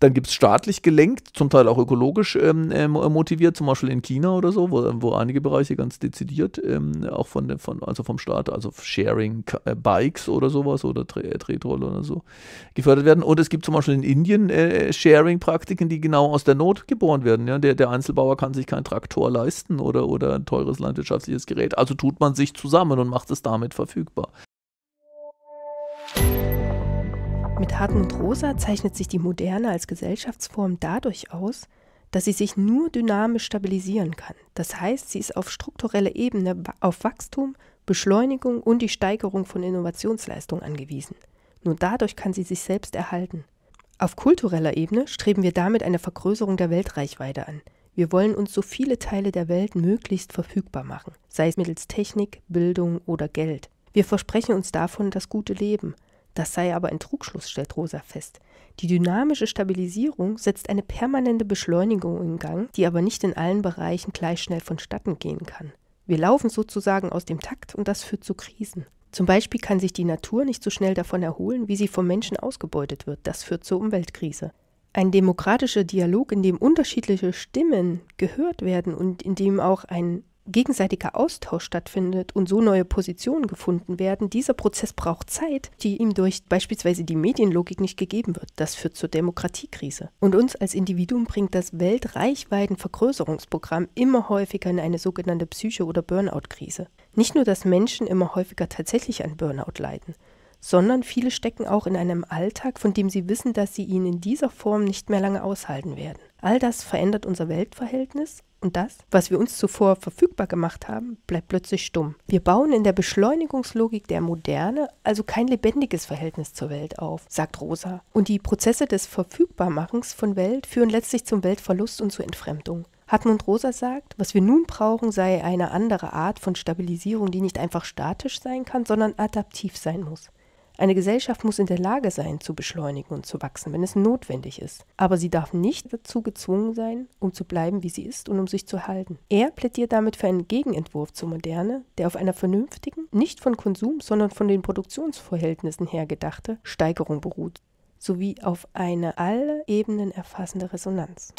Dann gibt es staatlich gelenkt, zum Teil auch ökologisch ähm, motiviert, zum Beispiel in China oder so, wo, wo einige Bereiche ganz dezidiert ähm, äh, auch von, von, also vom Staat, also Sharing äh, Bikes oder sowas oder Tre äh, oder so, gefördert werden. Und es gibt zum Beispiel in Indien äh, Sharing-Praktiken, die genau aus der Not geboren werden. Ja? Der, der Einzelbauer kann sich keinen Traktor leisten oder, oder ein teures landwirtschaftliches Gerät. Also tut man sich zusammen und macht es damit verfügbar. Mit Hartmut Rosa zeichnet sich die Moderne als Gesellschaftsform dadurch aus, dass sie sich nur dynamisch stabilisieren kann. Das heißt, sie ist auf struktureller Ebene auf Wachstum, Beschleunigung und die Steigerung von Innovationsleistung angewiesen. Nur dadurch kann sie sich selbst erhalten. Auf kultureller Ebene streben wir damit eine Vergrößerung der Weltreichweite an. Wir wollen uns so viele Teile der Welt möglichst verfügbar machen, sei es mittels Technik, Bildung oder Geld. Wir versprechen uns davon das gute Leben. Das sei aber ein Trugschluss, stellt Rosa fest. Die dynamische Stabilisierung setzt eine permanente Beschleunigung in Gang, die aber nicht in allen Bereichen gleich schnell vonstatten gehen kann. Wir laufen sozusagen aus dem Takt und das führt zu Krisen. Zum Beispiel kann sich die Natur nicht so schnell davon erholen, wie sie vom Menschen ausgebeutet wird. Das führt zur Umweltkrise. Ein demokratischer Dialog, in dem unterschiedliche Stimmen gehört werden und in dem auch ein gegenseitiger Austausch stattfindet und so neue Positionen gefunden werden. Dieser Prozess braucht Zeit, die ihm durch beispielsweise die Medienlogik nicht gegeben wird. Das führt zur Demokratiekrise. Und uns als Individuum bringt das Weltreichweitenvergrößerungsprogramm immer häufiger in eine sogenannte Psyche- oder Burnout-Krise. Nicht nur, dass Menschen immer häufiger tatsächlich an Burnout leiden, sondern viele stecken auch in einem Alltag, von dem sie wissen, dass sie ihn in dieser Form nicht mehr lange aushalten werden. All das verändert unser Weltverhältnis und das, was wir uns zuvor verfügbar gemacht haben, bleibt plötzlich stumm. Wir bauen in der Beschleunigungslogik der Moderne also kein lebendiges Verhältnis zur Welt auf, sagt Rosa. Und die Prozesse des Verfügbarmachens von Welt führen letztlich zum Weltverlust und zur Entfremdung. Hartmut Rosa sagt, was wir nun brauchen, sei eine andere Art von Stabilisierung, die nicht einfach statisch sein kann, sondern adaptiv sein muss. Eine Gesellschaft muss in der Lage sein, zu beschleunigen und zu wachsen, wenn es notwendig ist. Aber sie darf nicht dazu gezwungen sein, um zu bleiben, wie sie ist und um sich zu halten. Er plädiert damit für einen Gegenentwurf zur Moderne, der auf einer vernünftigen, nicht von Konsum, sondern von den Produktionsverhältnissen her gedachte Steigerung beruht, sowie auf eine alle Ebenen erfassende Resonanz.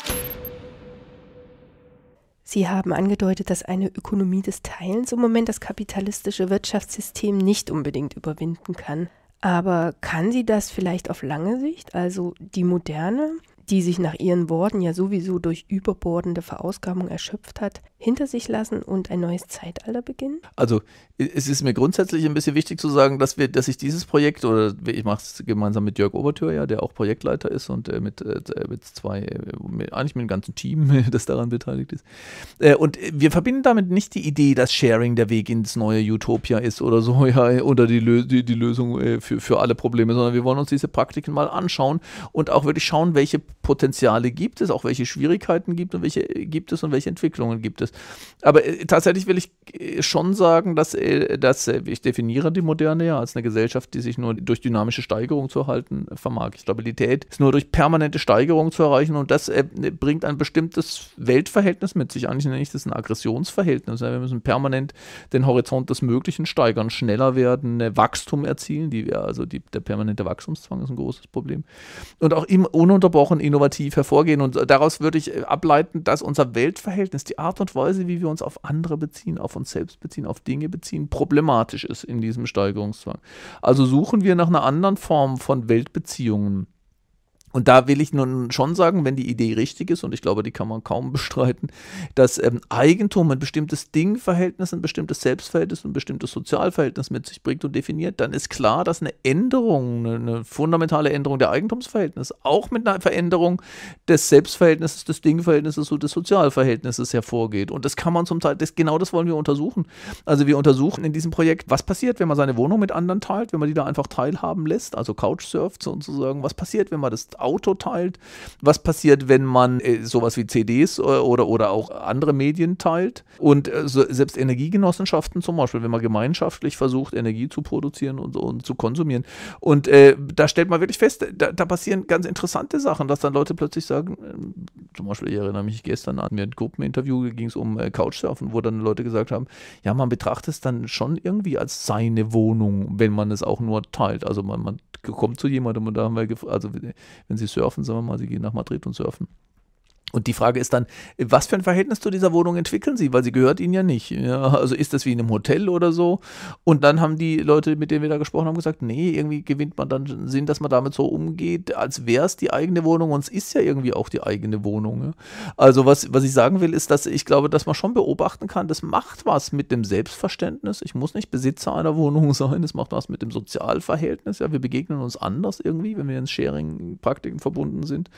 Sie haben angedeutet, dass eine Ökonomie des Teilens im Moment das kapitalistische Wirtschaftssystem nicht unbedingt überwinden kann. Aber kann sie das vielleicht auf lange Sicht, also die moderne, die sich nach ihren Worten ja sowieso durch überbordende Verausgabung erschöpft hat, hinter sich lassen und ein neues Zeitalter beginnen? Also es ist mir grundsätzlich ein bisschen wichtig zu sagen, dass wir, dass ich dieses Projekt oder ich mache es gemeinsam mit Jörg Obertür, ja, der auch Projektleiter ist und äh, mit, äh, äh mit zwei, äh, mit, eigentlich mit dem ganzen Team, das daran beteiligt ist. Äh, und wir verbinden damit nicht die Idee, dass Sharing der Weg ins neue Utopia ist oder so, ja, oder die, Lö die, die Lösung für, für alle Probleme, sondern wir wollen uns diese Praktiken mal anschauen und auch wirklich schauen, welche Potenziale gibt es, auch welche Schwierigkeiten gibt und welche gibt es und welche Entwicklungen gibt es ist. Aber äh, tatsächlich will ich äh, schon sagen, dass, äh, dass äh, ich definiere die Moderne ja als eine Gesellschaft, die sich nur durch dynamische Steigerung zu erhalten vermag. Stabilität ist nur durch permanente Steigerung zu erreichen und das äh, ne, bringt ein bestimmtes Weltverhältnis mit sich. Eigentlich nenne ich das ein Aggressionsverhältnis. Ja, ne? wir müssen permanent den Horizont des Möglichen steigern, schneller werden, ne, Wachstum erzielen, die also die, der permanente Wachstumszwang ist ein großes Problem. Und auch im ununterbrochen innovativ hervorgehen. Und äh, daraus würde ich ableiten, dass unser Weltverhältnis, die Art und Weise, wie wir uns auf andere beziehen, auf uns selbst beziehen, auf Dinge beziehen, problematisch ist in diesem Steigerungszwang. Also suchen wir nach einer anderen Form von Weltbeziehungen und da will ich nun schon sagen, wenn die Idee richtig ist, und ich glaube, die kann man kaum bestreiten, dass ähm, Eigentum ein bestimmtes Dingverhältnis, ein bestimmtes Selbstverhältnis, ein bestimmtes Sozialverhältnis mit sich bringt und definiert, dann ist klar, dass eine Änderung, eine, fundamentale Änderung der Eigentumsverhältnisse auch mit einer Veränderung des Selbstverhältnisses, des Dingverhältnisses und des Sozialverhältnisses hervorgeht. Und das kann man zum Teil, das, genau das wollen wir untersuchen. Also wir untersuchen in diesem Projekt, was passiert, wenn man seine Wohnung mit anderen teilt, wenn man die da einfach teilhaben lässt, also Couchsurft sozusagen, was passiert, wenn man das Auto teilt? Was passiert, wenn man äh, sowas wie CDs äh, oder, oder auch andere Medien teilt? Und äh, so, selbst Energiegenossenschaften zum Beispiel, wenn man gemeinschaftlich versucht, Energie zu produzieren und, und zu konsumieren. Und äh, da stellt man wirklich fest, da, da, passieren ganz interessante Sachen, dass dann Leute plötzlich sagen, äh, zum Beispiel, ich erinnere mich gestern an mir ein Gruppeninterview, da ging es um äh, Couchsurfen, wo dann Leute gesagt haben, ja, man betrachtet es dann schon irgendwie als seine Wohnung, wenn man es auch nur teilt. Also man, man kommt zu jemandem und da haben wir, also wenn wenn sie surfen, sagen wir mal, sie gehen nach Madrid und surfen, und die Frage ist dann, was für ein Verhältnis zu dieser Wohnung entwickeln sie, weil sie gehört ihnen ja nicht. Ja, also ist das wie in einem Hotel oder so? Und dann haben die Leute, mit denen wir da gesprochen haben, gesagt, nee, irgendwie gewinnt man dann Sinn, dass man damit so umgeht, als wäre es die eigene Wohnung und es ist ja irgendwie auch die eigene Wohnung. Ja? Also was, was ich sagen will, ist, dass ich glaube, dass man schon beobachten kann, das macht was mit dem Selbstverständnis. Ich muss nicht Besitzer einer Wohnung sein, das macht was mit dem Sozialverhältnis. Ja, wir begegnen uns anders irgendwie, wenn wir in Sharing-Praktiken verbunden sind.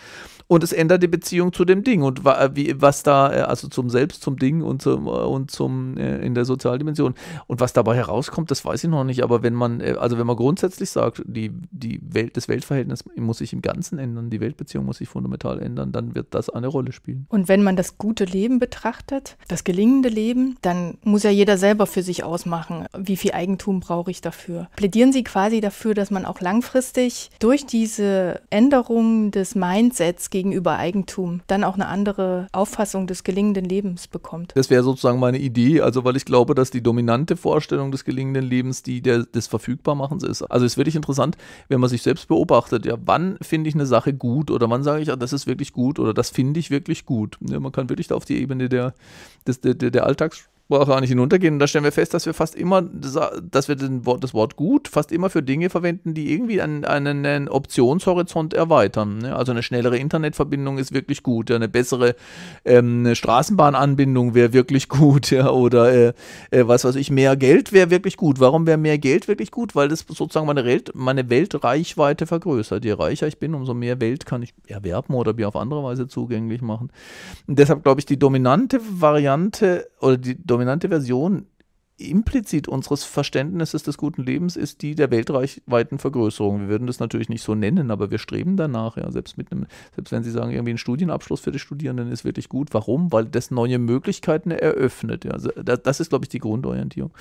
Und es ändert die Beziehung zu dem dem Ding und äh, wie, was da, äh, also zum Selbst, zum Ding und zum, äh, und zum in der Sozialdimension. Und was dabei herauskommt, das weiß ich noch nicht, aber wenn man, also wenn man grundsätzlich sagt, die, die Welt, das Weltverhältnis muss sich im Ganzen ändern, die Weltbeziehung muss sich fundamental ändern, dann wird das eine Rolle spielen. Und wenn man das gute Leben betrachtet, das gelingende Leben, dann muss ja jeder selber für sich ausmachen, wie viel Eigentum brauche ich dafür. Plädieren Sie quasi dafür, dass man auch langfristig durch diese Änderung des Mindsets gegenüber Eigentum dann auch auch eine andere Auffassung des gelingenden Lebens bekommt. Das wäre sozusagen meine Idee, also weil ich glaube, dass die dominante Vorstellung des gelingenden Lebens die der, des Verfügbarmachens ist. Also es ist wirklich interessant, wenn man sich selbst beobachtet, ja, wann finde ich eine Sache gut oder wann sage ich, ja, ah, das ist wirklich gut oder das finde ich wirklich gut. Ja, man kann wirklich da auf die Ebene der, des, der, der Alltags Fachsprache eigentlich hinuntergehen. Und da stellen wir fest, dass wir fast immer, dass wir Wort, das Wort gut fast immer für Dinge verwenden, die irgendwie einen, einen Optionshorizont erweitern. Ne? Also eine schnellere Internetverbindung ist wirklich gut, eine bessere ähm, eine Straßenbahnanbindung wäre wirklich gut, ja? oder äh, äh, was weiß ich, mehr Geld wäre wirklich gut. Warum wäre mehr Geld wirklich gut? Weil das sozusagen meine, Welt, meine Weltreichweite vergrößert. Je reicher ich bin, umso mehr Welt kann ich erwerben oder mir auf andere Weise zugänglich machen. Und deshalb glaube ich, die dominante Variante oder die dominante dominante Version implizit unseres Verständnisses des guten Lebens ist die der weltweiten Vergrößerung. Wir würden das natürlich nicht so nennen, aber wir streben danach, ja, selbst mit einem, selbst wenn Sie sagen, irgendwie ein Studienabschluss für die Studierenden ist wirklich gut. Warum? Weil das neue Möglichkeiten eröffnet. Ja. Also, das, das ist, glaube ich, die Grundorientierung.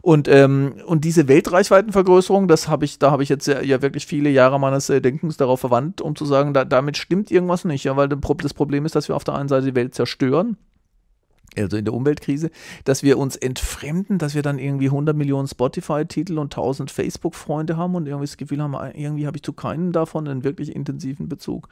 Und, ähm, und diese Weltreichweitenvergrößerung, das habe ich, da habe ich jetzt ja, ja, wirklich viele Jahre meines äh, Denkens darauf verwandt, um zu sagen, da, damit stimmt irgendwas nicht, ja, weil das Problem ist, dass wir auf der einen Seite die Welt zerstören also in der Umweltkrise, dass wir uns entfremden, dass wir dann irgendwie 100 Millionen Spotify-Titel und 1000 Facebook-Freunde haben und irgendwie das Gefühl haben, ah, irgendwie habe ich zu keinem davon einen wirklich intensiven Bezug.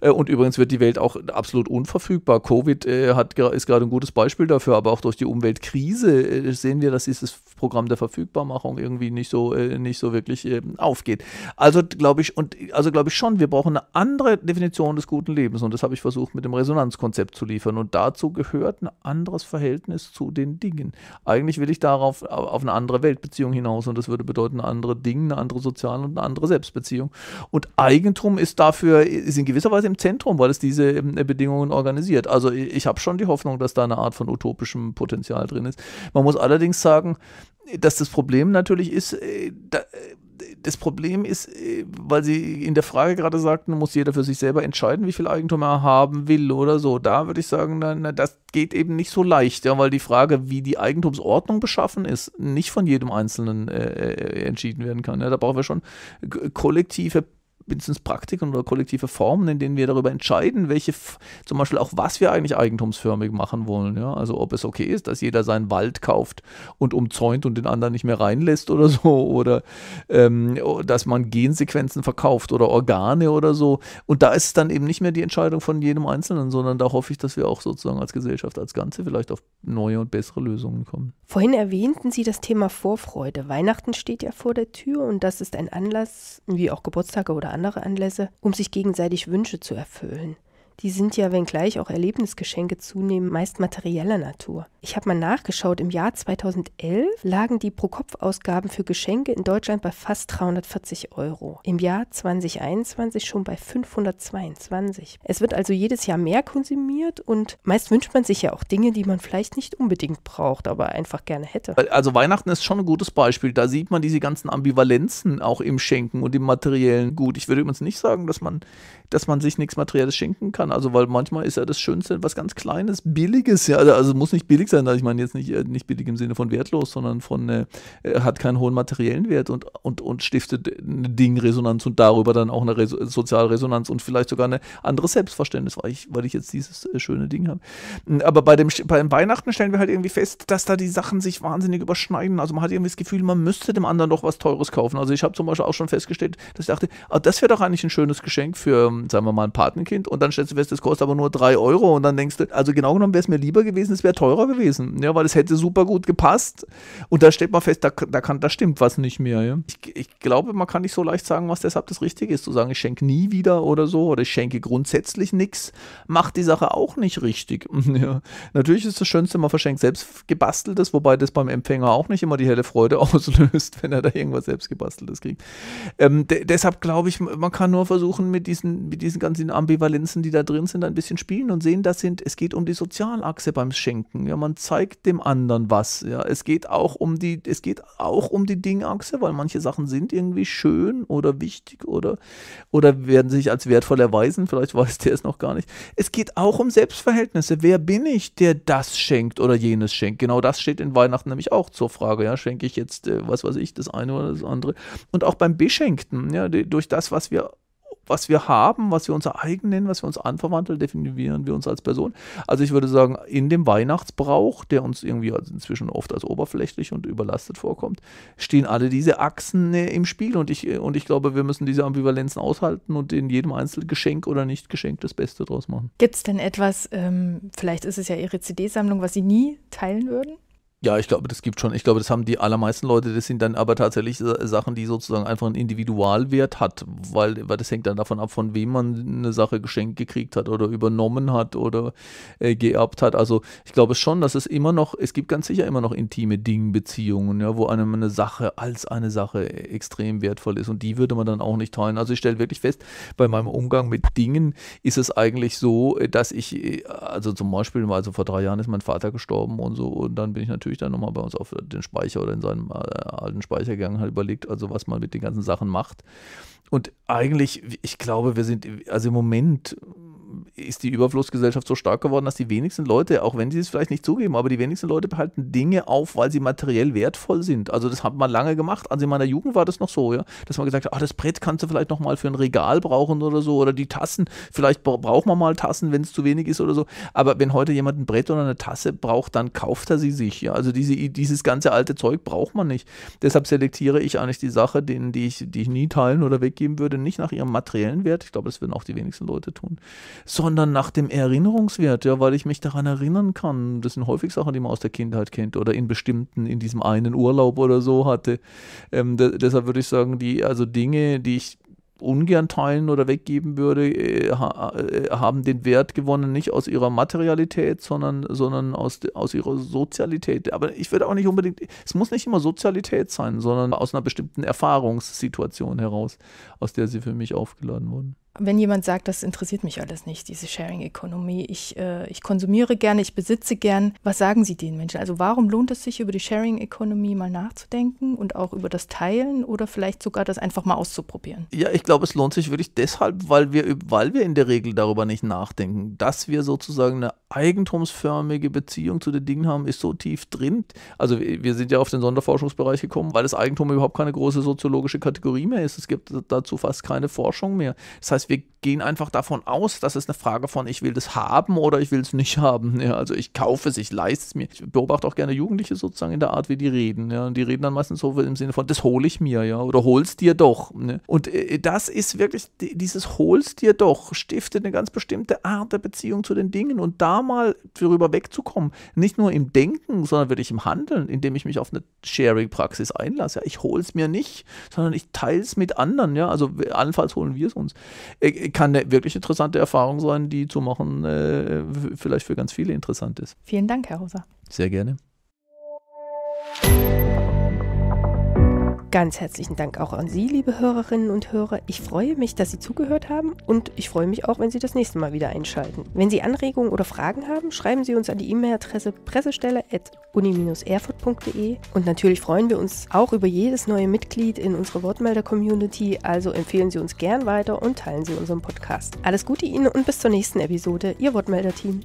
Äh, und übrigens wird die Welt auch absolut unverfügbar. Covid äh, hat, ist gerade ein gutes Beispiel dafür, aber auch durch die Umweltkrise äh, sehen wir, dass dieses Programm der Verfügbarmachung irgendwie nicht so, nicht so wirklich ähm, aufgeht. Also glaube ich, also glaube ich schon, wir brauchen eine andere Definition des guten Lebens und das habe ich versucht mit dem Resonanzkonzept zu liefern und dazu gehört eine andere anderes Verhältnis zu den Dingen. Eigentlich will ich darauf auf eine andere Weltbeziehung hinaus und das würde bedeuten andere Dinge, eine andere soziale und eine andere Selbstbeziehung. Und Eigentum ist dafür ist in gewisser Weise im Zentrum, weil es diese ähm, Bedingungen organisiert. Also ich habe schon die Hoffnung, dass da eine Art von utopischem Potenzial drin ist. Man muss allerdings sagen, dass das Problem natürlich ist, äh, da, äh, das Problem ist, äh, weil Sie in der Frage gerade sagten, muss jeder für sich selber entscheiden, wie viel Eigentum er haben will oder so. Da würde ich sagen, das geht eben nicht so leicht, ja, weil die Frage, wie die Eigentumsordnung beschaffen ist, nicht von jedem Einzelnen äh, äh, äh entschieden werden kann. Ja. Da brauchen wir schon kollektive mindestens Praktiken oder kollektive Formen, in denen wir darüber entscheiden, welche, zum Beispiel auch was wir eigentlich eigentumsförmig machen wollen. Ja? Also ob es okay ist, dass jeder seinen Wald kauft und umzäunt und den anderen nicht mehr reinlässt oder so, oder ähm, dass man Gensequenzen verkauft oder Organe oder so. Und da ist es dann eben nicht mehr die Entscheidung von jedem Einzelnen, sondern da hoffe ich, dass wir auch sozusagen als Gesellschaft als Ganze vielleicht auf neue und bessere Lösungen kommen. Vorhin erwähnten Sie das Thema Vorfreude. Weihnachten steht ja vor der Tür und das ist ein Anlass, wie auch Geburtstage oder andere andere Anlässe, um sich gegenseitig Wünsche zu erfüllen. Die sind ja, wenngleich auch Erlebnisgeschenke zunehmen, meist materieller Natur. Ich habe mal nachgeschaut, im Jahr 2011 lagen die Pro-Kopf-Ausgaben für Geschenke in Deutschland bei fast 340 Euro. Im Jahr 2021 schon bei 522. Es wird also jedes Jahr mehr konsumiert und meist wünscht man sich ja auch Dinge, die man vielleicht nicht unbedingt braucht, aber einfach gerne hätte. Also Weihnachten ist schon ein gutes Beispiel. Da sieht man diese ganzen Ambivalenzen auch im Schenken und im materiellen Gut. Ich würde übrigens nicht sagen, dass man dass man sich nichts Materielles schenken kann. Also, weil manchmal ist ja das Schönste was ganz Kleines, Billiges. Ja, also, also muss nicht billig sein. Also ich meine jetzt nicht, äh, nicht billig im Sinne von wertlos, sondern von äh, äh, hat keinen hohen materiellen Wert und, und, und stiftet eine Dingresonanz und darüber dann auch eine Res Sozialresonanz und vielleicht sogar eine andere Selbstverständnis, weil ich, weil ich jetzt dieses äh, schöne Ding habe. Hm, aber bei dem, beim Weihnachten stellen wir halt irgendwie fest, dass da die Sachen sich wahnsinnig überschneiden. Also man hat irgendwie das Gefühl, man müsste dem anderen doch was Teures kaufen. Also ich habe zum Beispiel auch schon festgestellt, dass ich dachte, ah, das wäre doch eigentlich ein schönes Geschenk für ähm, sagen wir mal, ein Patenkind und dann stellst du fest, das kostet aber nur 3 Euro und dann denkst du, also genau genommen wäre es mir lieber gewesen, es wäre teurer gewesen, ja, weil es hätte super gut gepasst und da stellt man fest, da, da, kann, da stimmt was nicht mehr. Ja. Ich, ich glaube, man kann nicht so leicht sagen, was deshalb das Richtige ist, zu sagen, ich schenke nie wieder oder so oder ich schenke grundsätzlich nichts, macht die Sache auch nicht richtig. ja. Natürlich ist das Schönste, man verschenkt selbst gebasteltes, wobei das beim Empfänger auch nicht immer die helle Freude auslöst, wenn er da irgendwas selbst gebasteltes kriegt. Ähm, de deshalb glaube ich, man kann nur versuchen, mit diesen mit diesen ganzen Ambivalenzen, die da drin sind, ein bisschen spielen und sehen, das sind, es geht um die Sozialachse beim Schenken. Ja, man zeigt dem anderen was. Ja, es geht auch um die, es geht auch um die Dingachse, weil manche Sachen sind irgendwie schön oder wichtig oder, oder werden sich als wertvoll erweisen. Vielleicht weiß der es noch gar nicht. Es geht auch um Selbstverhältnisse. Wer bin ich, der das schenkt oder jenes schenkt? Genau das steht in Weihnachten nämlich auch zur Frage. Ja, schenke ich jetzt, äh, was weiß ich, das eine oder das andere. Und auch beim Beschenkten, ja, durch das, was wir was wir haben, was wir unser eigen nennen, was wir uns anverwandeln, definieren wir uns als Person. Also ich würde sagen, in dem Weihnachtsbrauch, der uns irgendwie inzwischen oft als oberflächlich und überlastet vorkommt, stehen alle diese Achsen äh, im Spiel und ich, äh, und ich glaube, wir müssen diese Ambivalenzen aushalten und in jedem Einzelgeschenk oder Nicht-Geschenk das Beste draus machen. Gibt es denn etwas, ähm, vielleicht ist es ja Ihre CD-Sammlung, was Sie nie teilen würden? Ja, ich glaube, das gibt schon. Ich glaube, das haben die allermeisten Leute. Das sind dann aber tatsächlich Sachen, die sozusagen einfach einen Individualwert hat, weil, weil das hängt dann davon ab, von wem man eine Sache geschenkt gekriegt hat oder übernommen hat oder äh, geerbt hat. Also ich glaube schon, dass es immer noch, es gibt ganz sicher immer noch intime Dingbeziehungen, ja, wo einem eine Sache als eine Sache extrem wertvoll ist und die würde man dann auch nicht teilen. Also ich stelle wirklich fest, bei meinem Umgang mit Dingen ist es eigentlich so, dass ich, äh, also zum Beispiel, also vor drei Jahren ist mein Vater gestorben und so und dann bin ich natürlich natürlich dann nochmal bei uns auf den Speicher oder in seinem äh, alten Speicher gegangen, hat überlegt, also was man mit den ganzen Sachen macht. Und eigentlich, ich glaube, wir sind, also im Moment ist die Überflussgesellschaft so stark geworden, dass die wenigsten Leute, auch wenn sie es vielleicht nicht zugeben, aber die wenigsten Leute behalten Dinge auf, weil sie materiell wertvoll sind. Also das hat man lange gemacht. Also in meiner Jugend war das noch so, ja, dass man gesagt hat, ah, das Brett kannst du vielleicht noch mal für ein Regal brauchen oder so oder die Tassen. Vielleicht braucht man mal Tassen, wenn es zu wenig ist oder so. Aber wenn heute jemand ein Brett oder eine Tasse braucht, dann kauft er sie sich. Ja, also diese, dieses ganze alte Zeug braucht man nicht. Deshalb selektiere ich eigentlich die Sache, den, die, ich, die ich nie teilen oder weggeben würde, nicht nach ihrem materiellen Wert. Ich glaube, das würden auch die wenigsten Leute tun sondern nach dem Erinnerungswert, ja, weil ich mich daran erinnern kann. Das sind häufig Sachen, die man aus der Kindheit kennt oder in bestimmten, in diesem einen Urlaub oder so hatte. Ähm, deshalb würde ich sagen, die, also Dinge, die ich ungern teilen oder weggeben würde, äh, ha, äh, haben den Wert gewonnen, nicht aus ihrer Materialität, sondern, sondern aus, aus ihrer Sozialität. Aber ich würde auch nicht unbedingt, es muss nicht immer Sozialität sein, sondern aus einer bestimmten Erfahrungssituation heraus, aus der sie für mich aufgeladen wurden wenn jemand sagt, das interessiert mich alles nicht, diese Sharing Economy, ich, äh, ich konsumiere gerne, ich besitze gern, was sagen Sie den Menschen? Also warum lohnt es sich, über die Sharing Economy mal nachzudenken und auch über das Teilen oder vielleicht sogar das einfach mal auszuprobieren? Ja, ich glaube, es lohnt sich wirklich deshalb, weil wir, weil wir in der Regel darüber nicht nachdenken, dass wir sozusagen eine eigentumsförmige Beziehung zu den Dingen haben, ist so tief drin. Also wir sind ja auf den Sonderforschungsbereich gekommen, weil das Eigentum überhaupt keine große soziologische Kategorie mehr ist. Es gibt dazu fast keine Forschung mehr. Das heißt, heißt, wir gehen einfach davon aus, dass es eine Frage von, ich will das haben oder ich will es nicht haben. Ja, also ich kaufe es, ich leiste es mir. Ich beobachte auch gerne Jugendliche sozusagen in der Art, wie die reden. Ja, und die reden dann meistens so im Sinne von, das hole ich mir, ja, oder hol's dir doch. Ne? Und äh, das ist wirklich, dieses hol's dir doch stiftet eine ganz bestimmte Art der Beziehung zu den Dingen und da mal darüber wegzukommen, nicht nur im Denken, sondern wirklich im Handeln, indem ich mich auf eine Sharing-Praxis einlasse. Ja, ich es mir nicht, sondern ich teile es mit anderen. Ja, also allenfalls holen wir es uns. Äh, äh kann eine wirklich interessante Erfahrung sein, die zu machen äh, vielleicht für ganz viele interessant ist. Vielen Dank, Herr Rosa. Sehr gerne. Ganz herzlichen Dank auch an Sie, liebe Hörerinnen und Hörer. Ich freue mich, dass Sie zugehört haben und ich freue mich auch, wenn Sie das nächste Mal wieder einschalten. Wenn Sie Anregungen oder Fragen haben, schreiben Sie uns an die E-Mail-Adresse pressestelle.uni-erfurt.de und natürlich freuen wir uns auch über jedes neue Mitglied in unserer Wortmelder-Community, also empfehlen Sie uns gern weiter und teilen Sie unseren Podcast. Alles Gute Ihnen und bis zur nächsten Episode, Ihr Wortmelder-Team.